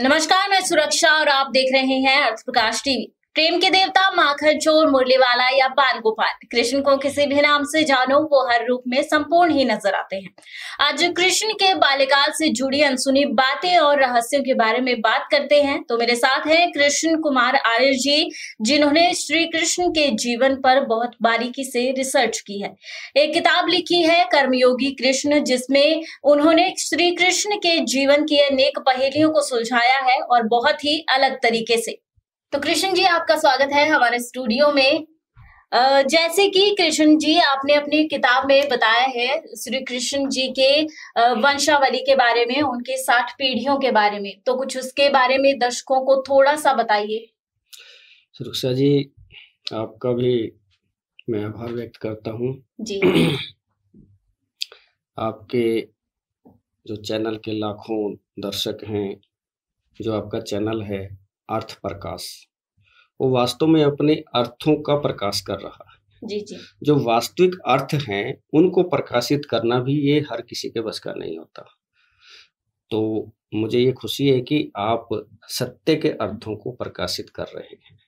नमस्कार मैं सुरक्षा और आप देख रहे हैं अर्थ प्रकाश टीवी प्रेम के देवता माखन चोर मुरली वाला या बाल गोपाल कृष्ण को किसी भी नाम से जानो वो हर रूप में संपूर्ण ही नजर आते हैं आज कृष्ण के बाल्यकाल से जुड़ी अनसुनी बातें और रहस्यों के बारे में बात करते हैं तो मेरे साथ हैं कृष्ण कुमार आर्य जी जिन्होंने श्री कृष्ण के जीवन पर बहुत बारीकी से रिसर्च की है एक किताब लिखी है कर्मयोगी कृष्ण जिसमें उन्होंने श्री कृष्ण के जीवन की अनेक पहेलियों को सुलझाया है और बहुत ही अलग तरीके से तो कृष्ण जी आपका स्वागत है हमारे स्टूडियो में जैसे कि कृष्ण जी आपने अपनी किताब में बताया है श्री कृष्ण जी के वंशावली के बारे में उनके साठ पीढ़ियों के बारे में तो कुछ उसके बारे में दर्शकों को थोड़ा सा बताइए सुरक्षा जी आपका भी मैं आभार व्यक्त करता हूँ जी आपके जो चैनल के लाखों दर्शक हैं जो आपका चैनल है अर्थ प्रकाश वो वास्तव में अपने अर्थों का प्रकाश कर रहा है जी जी जो वास्तविक अर्थ हैं उनको प्रकाशित करना भी ये हर किसी के बस का नहीं होता तो मुझे ये खुशी है कि आप सत्य के अर्थों को प्रकाशित कर रहे हैं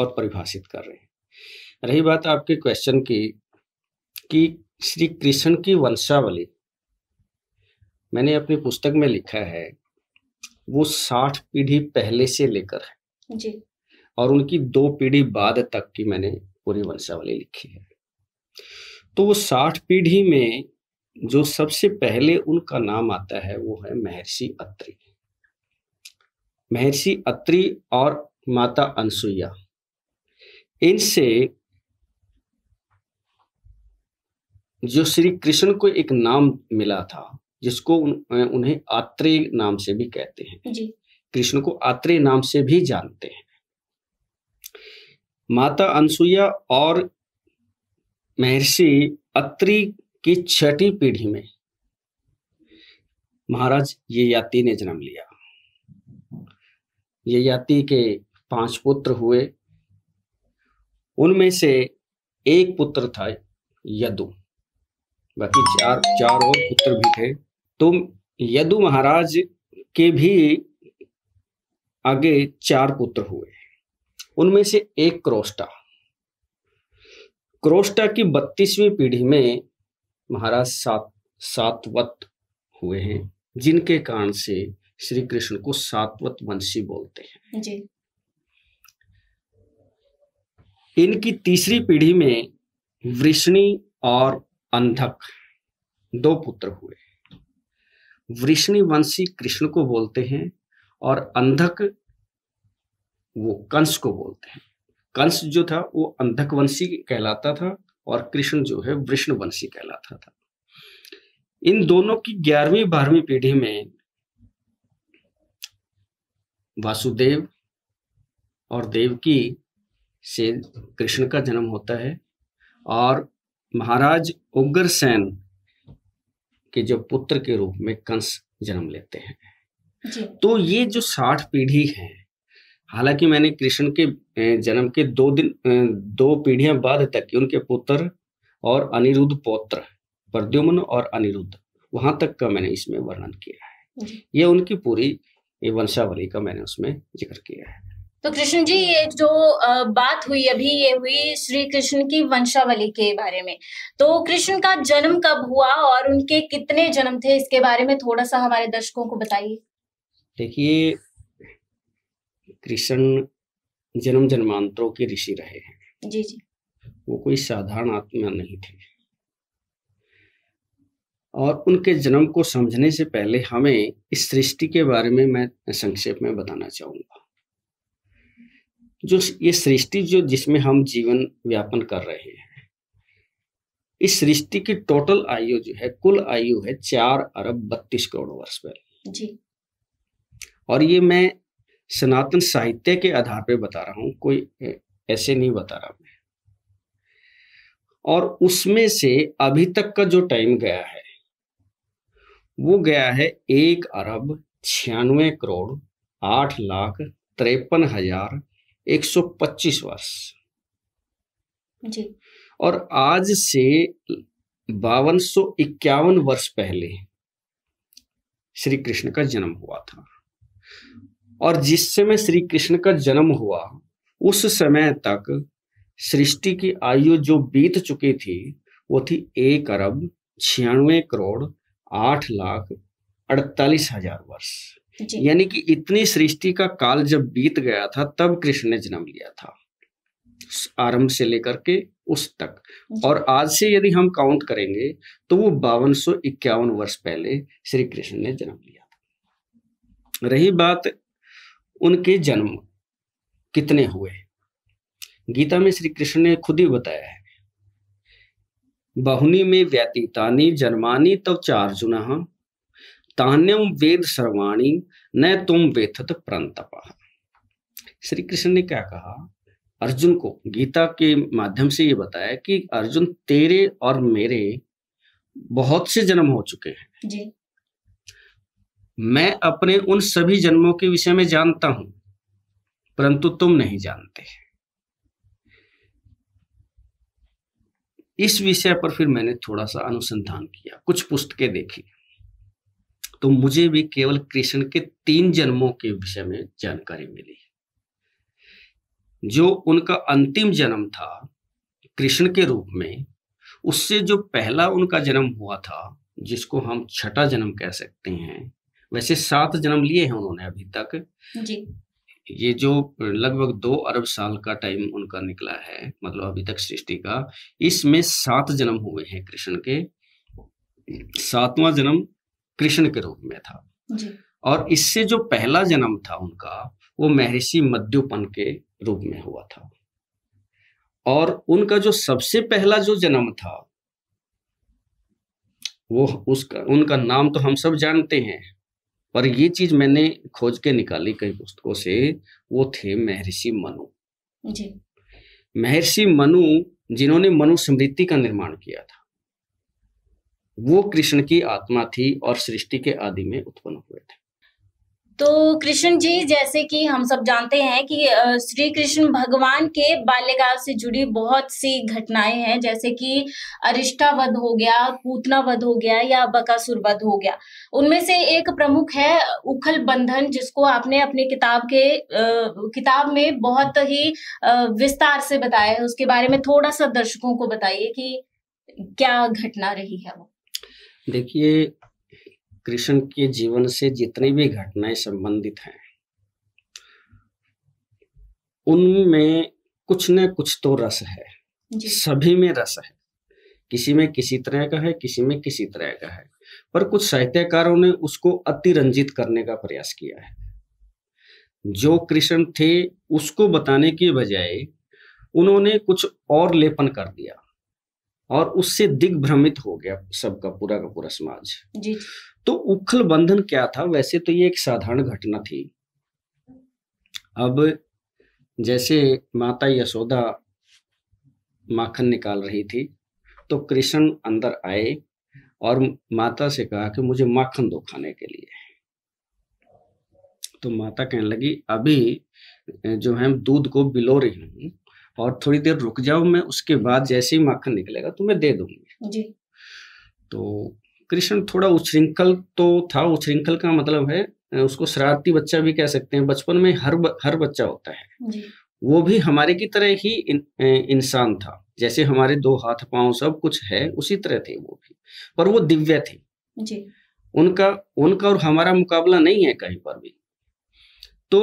और परिभाषित कर रहे हैं रही बात आपके क्वेश्चन की कि श्री कृष्ण की वंशावली मैंने अपनी पुस्तक में लिखा है वो साठ पीढ़ी पहले से लेकर है जी और उनकी दो पीढ़ी बाद तक की मैंने पूरी वंशावली लिखी है तो वो साठ पीढ़ी में जो सबसे पहले उनका नाम आता है वो है महर्षि अत्रि महर्षि अत्रि और माता अनसुईया इनसे जो श्री कृष्ण को एक नाम मिला था जिसको उन्हें आत्रेय नाम से भी कहते हैं कृष्ण को आत्रेय नाम से भी जानते हैं माता अनसुईया और महर्षि अत्रि की छठी पीढ़ी में महाराज ये याति ने जन्म लिया ये याति के पांच पुत्र हुए उनमें से एक पुत्र था यदु बाकी चार चार और पुत्र भी थे तो यदु महाराज के भी आगे चार पुत्र हुए उनमें से एक क्रोस्टा क्रोस्टा की बत्तीसवीं पीढ़ी में महाराज सात सातवत हुए हैं जिनके कारण से श्री कृष्ण को सातवत वंशी बोलते हैं जी। इनकी तीसरी पीढ़ी में वृष्णि और अंधक दो पुत्र हुए वृष्णिवंशी कृष्ण को बोलते हैं और अंधक वो कंस को बोलते हैं कंस जो था वो अंधक वंशी कहलाता था और कृष्ण जो है वृष्णवंशी कहलाता था इन दोनों की ग्यारहवीं बारहवीं पीढ़ी में वासुदेव और देवकी से कृष्ण का जन्म होता है और महाराज उग्रसेन कि जो पुत्र के रूप में कंस जन्म लेते हैं तो ये जो साठ पीढ़ी है हालांकि मैंने कृष्ण के जन्म के दो दिन दो पीढ़ियां बाद तक उनके पुत्र और अनिरुद्ध पौत्र प्रद्युमन और अनिरुद्ध वहां तक का मैंने इसमें वर्णन किया है ये उनकी पूरी वंशावली का मैंने उसमें जिक्र किया है तो कृष्ण जी ये जो बात हुई अभी ये हुई श्री कृष्ण की वंशावली के बारे में तो कृष्ण का जन्म कब हुआ और उनके कितने जन्म थे इसके बारे में थोड़ा सा हमारे दर्शकों को बताइए देखिए कृष्ण जन्म जन्मांतरों के ऋषि रहे हैं जी जी वो कोई साधारण आत्मा नहीं थे और उनके जन्म को समझने से पहले हमें इस सृष्टि के बारे में मैं संक्षेप में बताना चाहूंगा जो ये सृष्टि जो जिसमें हम जीवन व्यापन कर रहे हैं इस सृष्टि की टोटल आयु जो है कुल आयु है चार अरब बत्तीस करोड़ वर्ष पहले और ये मैं सनातन साहित्य के आधार पे बता रहा हूं कोई ऐसे नहीं बता रहा मैं और उसमें से अभी तक का जो टाइम गया है वो गया है एक अरब छियानवे करोड़ आठ लाख तिरपन हजार 125 वर्ष जी और आज से बावन सो इक्यावन वर्ष पहले श्री कृष्ण का जन्म हुआ था और जिस समय श्री कृष्ण का जन्म हुआ उस समय तक सृष्टि की आयु जो बीत चुकी थी वो थी एक अरब छियानवे करोड़ आठ लाख अड़तालीस हजार वर्ष यानी कि इतनी सृष्टि का काल जब बीत गया था तब कृष्ण ने जन्म लिया था आरंभ से लेकर के उस तक और आज से यदि हम काउंट करेंगे तो वो बावन इक्यावन वर्ष पहले श्री कृष्ण ने जन्म लिया था रही बात उनके जन्म कितने हुए गीता में श्री कृष्ण ने खुद ही बताया है बहुनी में व्यतीतानी जन्मानी तव तो चार जुना तान्यम वेद सर्वाणी न तुम वेथत प्रंतप श्री कृष्ण ने क्या कहा अर्जुन को गीता के माध्यम से ये बताया कि अर्जुन तेरे और मेरे बहुत से जन्म हो चुके हैं जी। मैं अपने उन सभी जन्मों के विषय में जानता हूं परंतु तुम नहीं जानते इस विषय पर फिर मैंने थोड़ा सा अनुसंधान किया कुछ पुस्तकें देखी तो मुझे भी केवल कृष्ण के तीन जन्मों के विषय में जानकारी मिली जो उनका अंतिम जन्म था कृष्ण के रूप में उससे जो पहला उनका जन्म हुआ था जिसको हम छठा जन्म कह सकते हैं वैसे सात जन्म लिए हैं उन्होंने अभी तक जी ये जो लगभग दो अरब साल का टाइम उनका निकला है मतलब अभी तक सृष्टि का इसमें सात जन्म हुए हैं कृष्ण के सातवां जन्म कृष्ण के रूप में था और इससे जो पहला जन्म था उनका वो महर्षि मध्युपन के रूप में हुआ था और उनका जो सबसे पहला जो जन्म था वो उसका उनका नाम तो हम सब जानते हैं पर ये चीज मैंने खोज के निकाली कई पुस्तकों से वो थे महर्षि मनु महर्षि मनु जिन्होंने मनु स्मृति का निर्माण किया था वो कृष्ण की आत्मा थी और सृष्टि के आदि में उत्पन्न हुए थे तो कृष्ण जी जैसे कि हम सब जानते हैं कि श्री कृष्ण भगवान के बाल्यकाल से जुड़ी बहुत सी घटनाएं हैं जैसे कि अरिष्टा वध हो गया पूतना वध हो गया या बकासुर वध हो गया उनमें से एक प्रमुख है उखल बंधन जिसको आपने अपने किताब के आ, किताब में बहुत ही आ, विस्तार से बताया है उसके बारे में थोड़ा सा दर्शकों को बताइए कि क्या घटना रही है वो देखिए कृष्ण के जीवन से जितनी भी घटनाएं संबंधित हैं उनमें कुछ न कुछ तो रस है सभी में रस है किसी में किसी तरह का है किसी में किसी तरह का है पर कुछ साहित्यकारों ने उसको अतिरंजित करने का प्रयास किया है जो कृष्ण थे उसको बताने के बजाय उन्होंने कुछ और लेपन कर दिया और उससे दिग्भ्रमित हो गया सबका पूरा का पूरा समाज जी तो उखल बंधन क्या था वैसे तो ये एक साधारण घटना थी अब जैसे माता यशोदा माखन निकाल रही थी तो कृष्ण अंदर आए और माता से कहा कि मुझे माखन दो खाने के लिए तो माता कहने लगी अभी जो है दूध को बिलो रही हूं और थोड़ी देर रुक जाओ मैं उसके बाद जैसे ही माखन निकलेगा तो मैं दे दूंगी जी तो कृष्ण थोड़ा उछृंखल तो था उछृंखल का मतलब है उसको शरारती बच्चा भी कह सकते हैं बचपन में हर हर बच्चा होता है जी। वो भी हमारे की तरह ही इन, इंसान था जैसे हमारे दो हाथ पांव सब कुछ है उसी तरह थे वो भी पर वो दिव्य थे जी। उनका उनका और हमारा मुकाबला नहीं है कहीं पर भी तो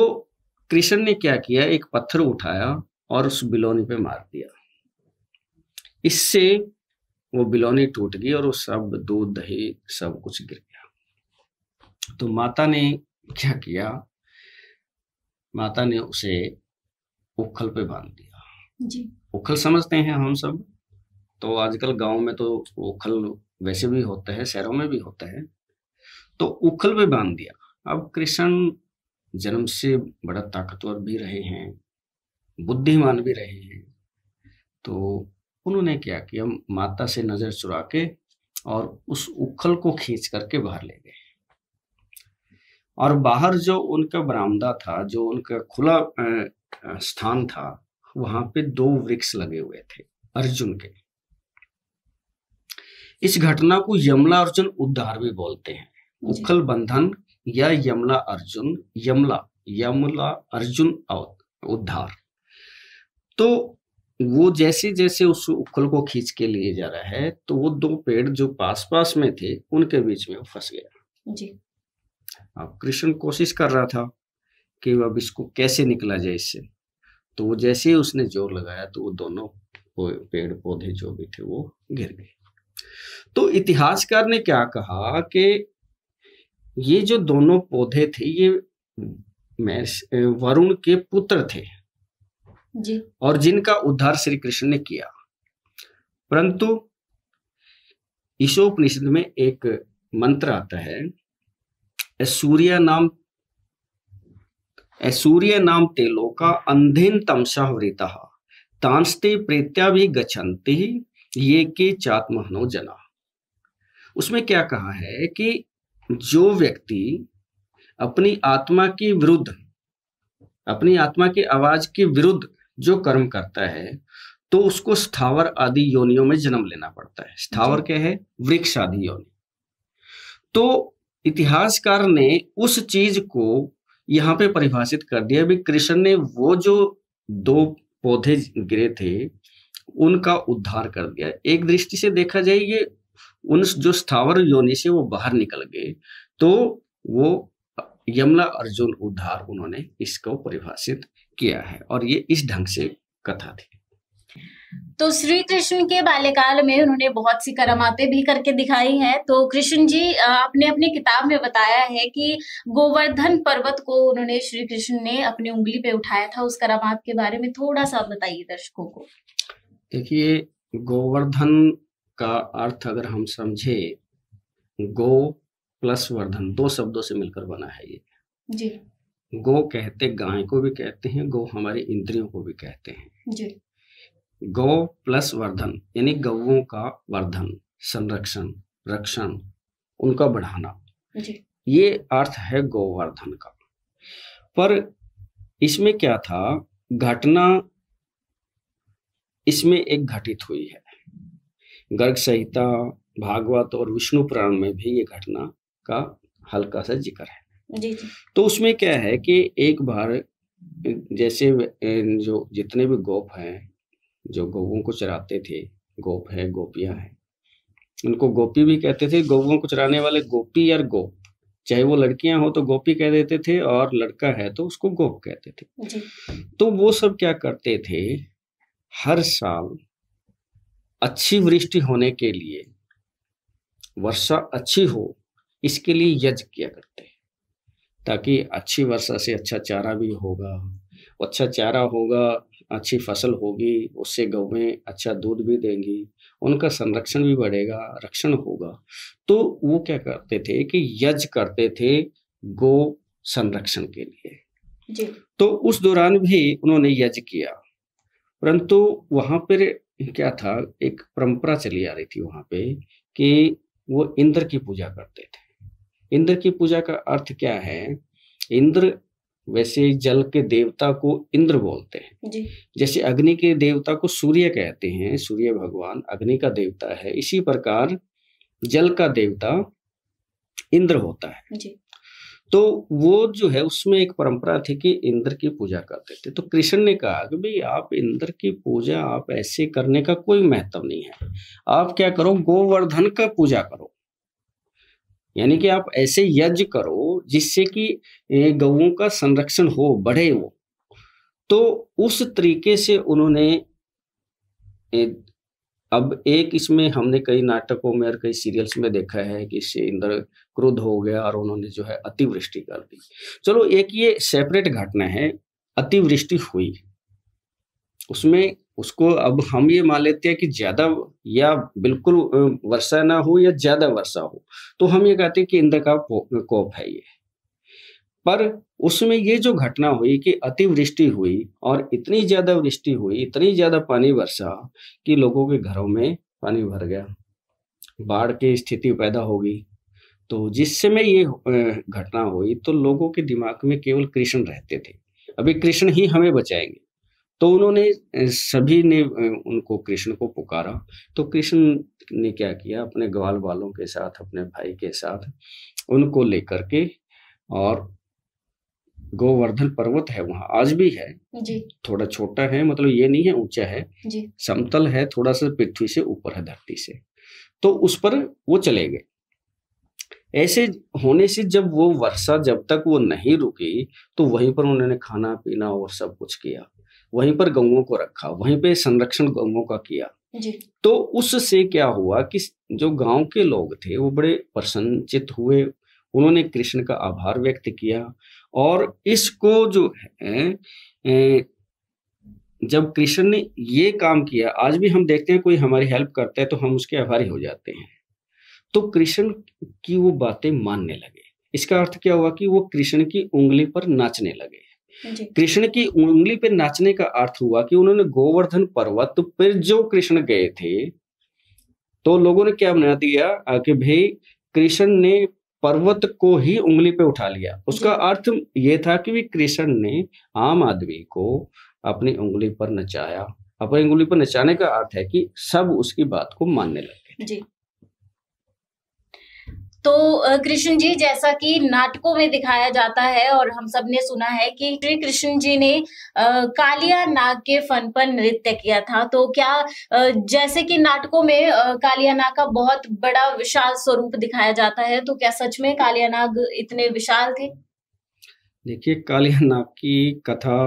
कृष्ण ने क्या किया एक पत्थर उठाया और उस बिलोनी पे मार दिया इससे वो बिलोनी टूट गई और वो सब दूध दही सब कुछ गिर गया तो माता ने क्या किया माता ने उसे उखल पे बांध दिया जी उखल समझते हैं हम सब तो आजकल गांव में तो उखल वैसे भी होता है शहरों में भी होता है तो उखल पे बांध दिया अब कृष्ण जन्म से बड़ा ताकतवर भी रहे हैं बुद्धिमान भी रहे हैं तो उन्होंने क्या किया माता से नजर चुरा के और उस उखल को खींच करके बाहर ले गए और बाहर जो उनका बरामदा था जो उनका खुला स्थान था वहां पे दो वृक्ष लगे हुए थे अर्जुन के इस घटना को यमला अर्जुन उद्धार भी बोलते हैं उखल बंधन या यमला अर्जुन यमला यमला अर्जुन उद्धार तो वो जैसे जैसे उस उखल को खींच के लिए जा रहा है तो वो दो पेड़ जो पास पास में थे उनके बीच में वो फंस गया जी अब कृष्ण कोशिश कर रहा था कि अब इसको कैसे निकला जाए इससे तो वो जैसे ही उसने जोर लगाया तो वो दोनों पेड़ पौधे जो भी थे वो गिर गए तो इतिहासकार ने क्या कहा कि ये जो दोनों पौधे थे ये वरुण के पुत्र थे जी और जिनका उद्धार श्री कृष्ण ने किया परंतु ईशोपनिषद में एक मंत्र आता है सूर्य नाम सूर्य नाम तेलोका अंधेन तमसा वृता तांस्ते प्रेत्या भी गच्छन्ति ये के चात्महनो जना उसमें क्या कहा है कि जो व्यक्ति अपनी आत्मा की विरुद्ध अपनी आत्मा की आवाज के विरुद्ध जो कर्म करता है तो उसको स्थावर आदि योनियों में जन्म लेना पड़ता है स्थावर क्या है वृक्ष आदि योनि तो इतिहासकार ने उस चीज को यहाँ पे परिभाषित कर दिया भी कृष्ण ने वो जो दो पौधे गिरे थे उनका उद्धार कर दिया एक दृष्टि से देखा जाए ये उन जो स्थावर योनि से वो बाहर निकल गए तो वो यमला अर्जुन उद्धार उन्होंने इसको परिभाषित किया है और ये इस ढंग से कथा थी तो श्री कृष्ण के बाल्यकाल में उन्होंने बहुत सी करमाते भी करके दिखाई हैं तो कृष्ण जी आपने अपनी किताब में बताया है कि गोवर्धन पर्वत को उन्होंने श्री कृष्ण ने अपनी उंगली पे उठाया था उस करामात के बारे में थोड़ा सा बताइए दर्शकों को देखिए गोवर्धन का अर्थ अगर हम समझे गो प्लस वर्धन दो शब्दों से मिलकर बना है ये जी गौ कहते गाय को भी कहते हैं गौ हमारे इंद्रियों को भी कहते हैं गौ प्लस वर्धन यानी गौ का वर्धन संरक्षण रक्षण उनका बढ़ाना जी ये अर्थ है गौवर्धन का पर इसमें क्या था घटना इसमें एक घटित हुई है गर्ग संहिता भागवत और विष्णु पुराण में भी ये घटना का हल्का सा जिक्र है तो उसमें क्या है कि एक बार जैसे जो जितने भी गोप हैं जो गौवों को चराते थे गोप है गोपियां हैं उनको गोपी भी कहते थे गोवों को चराने वाले गोपी या गोप चाहे वो लड़कियां हो तो गोपी कह देते थे और लड़का है तो उसको गोप कहते थे जी। तो वो सब क्या करते थे हर साल अच्छी वृष्टि होने के लिए वर्षा अच्छी हो इसके लिए यज्ञ किया करते ताकि अच्छी वर्षा से अच्छा चारा भी होगा अच्छा चारा होगा अच्छी फसल होगी उससे गवें अच्छा दूध भी देंगी उनका संरक्षण भी बढ़ेगा रक्षण होगा तो वो क्या करते थे कि यज करते थे गो संरक्षण के लिए जी। तो उस दौरान भी उन्होंने यज किया परंतु वहां पर क्या था एक परंपरा चली आ रही थी वहां पे कि वो इंद्र की पूजा करते थे इंद्र की पूजा का अर्थ क्या है इंद्र वैसे जल के देवता को इंद्र बोलते हैं जी। जैसे अग्नि के देवता को सूर्य कहते हैं सूर्य भगवान अग्नि का देवता है इसी प्रकार जल का देवता इंद्र होता है जी। तो वो जो है उसमें एक परंपरा थी कि इंद्र की पूजा करते थे तो कृष्ण ने कहा कि भाई आप इंद्र की पूजा आप ऐसे करने का कोई महत्व नहीं है आप क्या करो गोवर्धन का पूजा करो यानी कि आप ऐसे यज्ञ करो जिससे कि गऊ का संरक्षण हो बढ़े वो तो उस तरीके से उन्होंने अब एक इसमें हमने कई नाटकों में और कई सीरियल्स में देखा है कि इससे इंद्र क्रोध हो गया और उन्होंने जो है अतिवृष्टि कर दी चलो एक ये सेपरेट घटना है अतिवृष्टि हुई उसमें उसको अब हम ये मान लेते हैं कि ज्यादा या बिल्कुल वर्षा ना हो या ज्यादा वर्षा हो तो हम ये कहते हैं कि इंद्र का कोप है ये पर उसमें ये जो घटना हुई कि अतिवृष्टि हुई और इतनी ज्यादा वृष्टि हुई इतनी ज्यादा पानी वर्षा कि लोगों के घरों में पानी भर गया बाढ़ की स्थिति पैदा होगी तो जिस समय ये घटना हुई तो लोगों के दिमाग में केवल कृष्ण रहते थे अभी कृष्ण ही हमें बचाएंगे तो उन्होंने सभी ने उनको कृष्ण को पुकारा तो कृष्ण ने क्या किया अपने ग्वाल वालों के साथ अपने भाई के साथ उनको लेकर के और गोवर्धन पर्वत है वहाँ आज भी है जी। थोड़ा छोटा है मतलब ये नहीं है ऊंचा है जी। समतल है थोड़ा सा पृथ्वी से ऊपर है धरती से तो उस पर वो चले गए ऐसे होने से जब वो वर्षा जब तक वो नहीं रुकी तो वहीं पर उन्होंने खाना पीना और सब कुछ किया वहीं पर गऊ को रखा वहीं पे संरक्षण गऊ का किया जी। तो उससे क्या हुआ कि जो गांव के लोग थे वो बड़े प्रसन्नचित हुए उन्होंने कृष्ण का आभार व्यक्त किया और इसको जो है ए, जब कृष्ण ने ये काम किया आज भी हम देखते हैं कोई हमारी हेल्प करता है तो हम उसके आभारी हो जाते हैं तो कृष्ण की वो बातें मानने लगे इसका अर्थ क्या हुआ कि वो कृष्ण की उंगली पर नाचने लगे कृष्ण की उंगली पे नाचने का अर्थ हुआ कि उन्होंने गोवर्धन पर्वत पर जो कृष्ण गए थे तो लोगों ने क्या बना दिया कि भाई कृष्ण ने पर्वत को ही उंगली पे उठा लिया उसका अर्थ ये था कि भी कृष्ण ने आम आदमी को अपनी उंगली पर नचाया अपनी उंगली पर नचाने का अर्थ है कि सब उसकी बात को मानने लगे जी तो कृष्ण जी जैसा कि नाटकों में दिखाया जाता है और हम सब ने सुना है कि श्री कृष्ण जी ने कालिया नाग के फन पर नृत्य किया था तो क्या जैसे कि नाटकों में कालिया नाग का बहुत बड़ा विशाल स्वरूप दिखाया जाता है तो क्या सच में कालिया नाग इतने विशाल थे देखिए कालिया नाग की कथा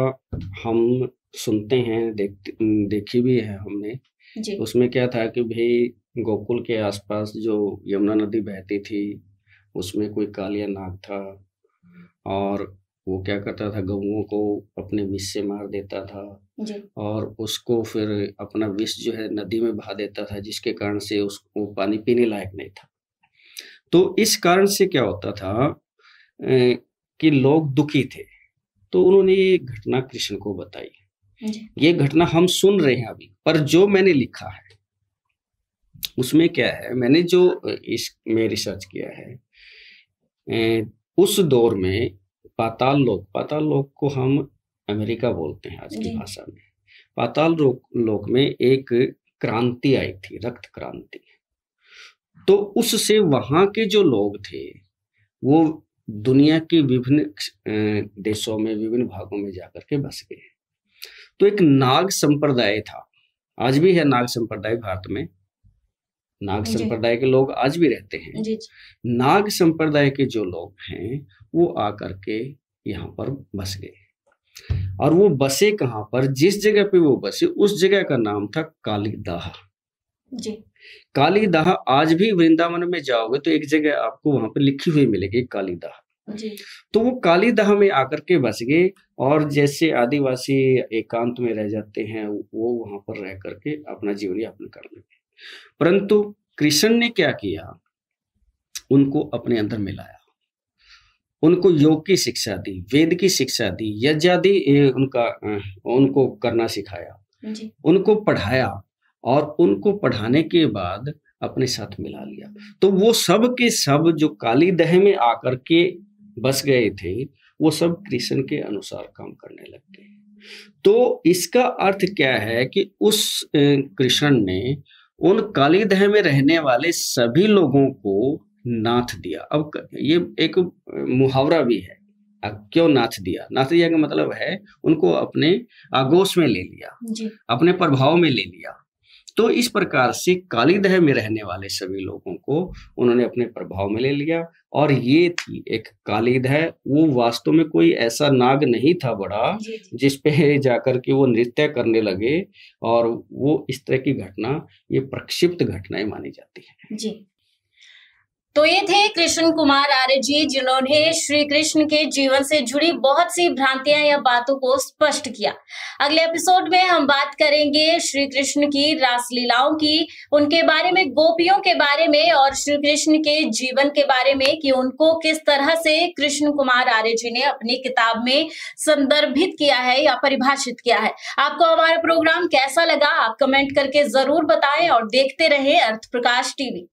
हम सुनते हैं देखते देखी भी है हमने उसमें क्या था कि भाई गोकुल के आसपास जो यमुना नदी बहती थी उसमें कोई कालिया नाग था और वो क्या करता था गऊ को अपने विष से मार देता था और उसको फिर अपना विष जो है नदी में बहा देता था जिसके कारण से उसको पानी पीने लायक नहीं था तो इस कारण से क्या होता था कि लोग दुखी थे तो उन्होंने ये घटना कृष्ण को बताई ये घटना हम सुन रहे हैं अभी पर जो मैंने लिखा है उसमें क्या है मैंने जो इसमें रिसर्च किया है उस दौर में पाताल लोक पाताल लोक को हम अमेरिका बोलते हैं आज की भाषा में पाताल लोक लोक में एक क्रांति आई थी रक्त क्रांति तो उससे वहां के जो लोग थे वो दुनिया के विभिन्न देशों में विभिन्न भागों में जाकर के बस गए तो एक नाग संप्रदाय था आज भी है नाग संप्रदाय भारत में नाग संप्रदाय के लोग आज भी रहते हैं नाग संप्रदाय के जो लोग हैं वो आकर के यहाँ पर बस गए और वो बसे कहाँ पर जिस जगह पे वो बसे उस जगह का नाम था कालीदाह काली कालीदाह आज भी वृंदावन में जाओगे तो एक जगह आपको वहां पर लिखी हुई मिलेगी कालीदाह तो वो कालीदाह में आकर के बस गए और जैसे आदिवासी एकांत में रह जाते हैं वो वहां पर रह करके अपना जीवन यापन कर लेंगे परंतु कृष्ण ने क्या किया उनको अपने अंदर मिलाया उनको योग की शिक्षा दी वेद की शिक्षा दी आदि उनका उनको करना सिखाया उनको पढ़ाया और उनको पढ़ाने के बाद अपने साथ मिला लिया तो वो सब के सब जो काली दह में आकर के बस गए थे वो सब कृष्ण के अनुसार काम करने लग गए तो इसका अर्थ क्या है कि उस कृष्ण ने उन काली दह में रहने वाले सभी लोगों को नाथ दिया अब ये एक मुहावरा भी है क्यों नाथ दिया नाथ दिया का मतलब है उनको अपने आगोश में ले लिया अपने प्रभाव में ले लिया तो इस प्रकार से काली दह में रहने वाले सभी लोगों को उन्होंने अपने प्रभाव में ले लिया और ये थी एक काली दह वो वास्तव में कोई ऐसा नाग नहीं था बड़ा जिसपे जाकर के वो नृत्य करने लगे और वो इस तरह की घटना ये प्रक्षिप्त घटनाएं मानी जाती है जी तो ये थे कृष्ण कुमार आर्य जी जिन्होंने श्री कृष्ण के जीवन से जुड़ी बहुत सी भ्रांतियां या बातों को स्पष्ट किया अगले एपिसोड में हम बात करेंगे श्री कृष्ण की रासलीलाओं की उनके बारे में गोपियों के बारे में और श्री कृष्ण के जीवन के बारे में कि उनको किस तरह से कृष्ण कुमार आर्य जी ने अपनी किताब में संदर्भित किया है या परिभाषित किया है आपको हमारा प्रोग्राम कैसा लगा आप कमेंट करके जरूर बताएं और देखते रहे अर्थ प्रकाश टीवी